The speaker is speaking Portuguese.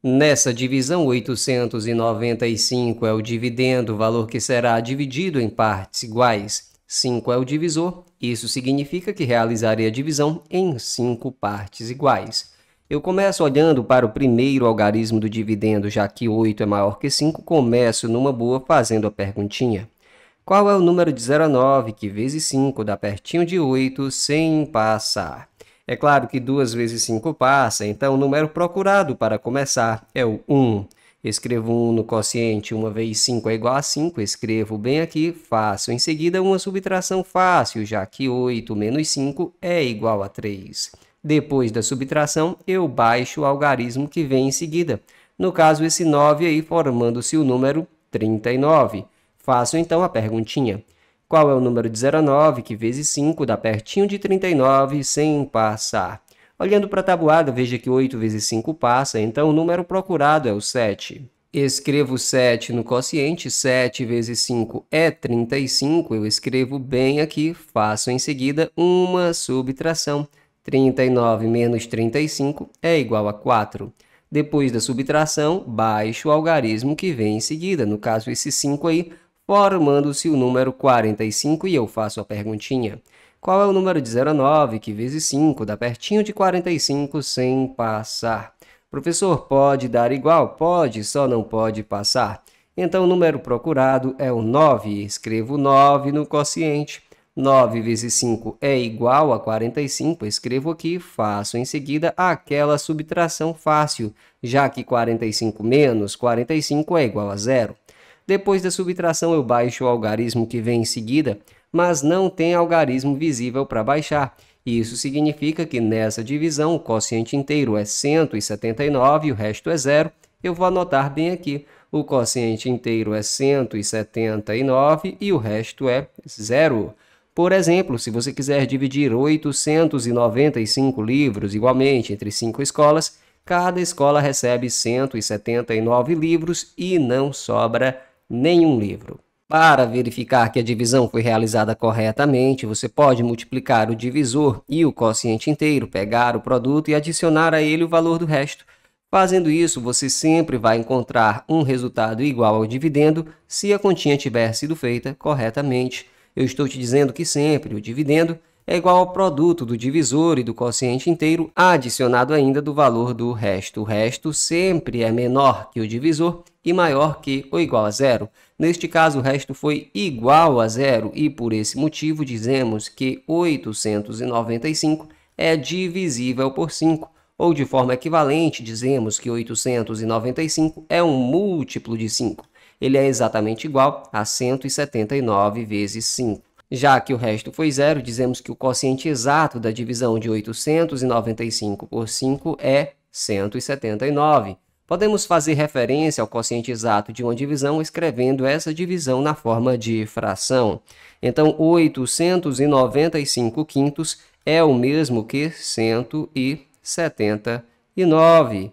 Nessa divisão, 895 é o dividendo, valor que será dividido em partes iguais. 5 é o divisor, isso significa que realizarei a divisão em 5 partes iguais. Eu começo olhando para o primeiro algarismo do dividendo, já que 8 é maior que 5, começo numa boa fazendo a perguntinha. Qual é o número de 0 a 9 que vezes 5 dá pertinho de 8 sem passar? É claro que 2 vezes 5 passa, então o número procurado para começar é o 1. Escrevo 1 no quociente, 1 vezes 5 é igual a 5, escrevo bem aqui, faço em seguida uma subtração fácil, já que 8 menos 5 é igual a 3. Depois da subtração, eu baixo o algarismo que vem em seguida. No caso, esse 9 aí formando-se o número 39. Faço então a perguntinha. Qual é o número de 0 que vezes 5 dá pertinho de 39 sem passar? Olhando para a tabuada, veja que 8 vezes 5 passa, então o número procurado é o 7. Escrevo 7 no quociente, 7 vezes 5 é 35, eu escrevo bem aqui, faço em seguida uma subtração. 39 menos 35 é igual a 4. Depois da subtração, baixo o algarismo que vem em seguida, no caso esse 5 aí formando-se o número 45 e eu faço a perguntinha. Qual é o número de 0 a 9 que vezes 5 dá pertinho de 45 sem passar? Professor, pode dar igual? Pode, só não pode passar. Então o número procurado é o 9. Escrevo 9 no quociente. 9 vezes 5 é igual a 45, escrevo aqui, faço em seguida aquela subtração fácil, já que 45 menos 45 é igual a zero. Depois da subtração, eu baixo o algarismo que vem em seguida, mas não tem algarismo visível para baixar. Isso significa que nessa divisão o quociente inteiro é 179 e o resto é zero. Eu vou anotar bem aqui. O quociente inteiro é 179 e o resto é zero. Por exemplo, se você quiser dividir 895 livros igualmente entre cinco escolas, cada escola recebe 179 livros e não sobra nenhum livro. Para verificar que a divisão foi realizada corretamente, você pode multiplicar o divisor e o quociente inteiro, pegar o produto e adicionar a ele o valor do resto. Fazendo isso, você sempre vai encontrar um resultado igual ao dividendo se a continha tiver sido feita corretamente. Eu estou te dizendo que sempre o dividendo é igual ao produto do divisor e do quociente inteiro adicionado ainda do valor do resto. O resto sempre é menor que o divisor e maior que ou igual a zero. Neste caso, o resto foi igual a zero e por esse motivo dizemos que 895 é divisível por 5, ou de forma equivalente, dizemos que 895 é um múltiplo de 5. Ele é exatamente igual a 179 vezes 5. Já que o resto foi zero, dizemos que o quociente exato da divisão de 895 por 5 é 179. Podemos fazer referência ao quociente exato de uma divisão escrevendo essa divisão na forma de fração. Então, 895 quintos é o mesmo que 179.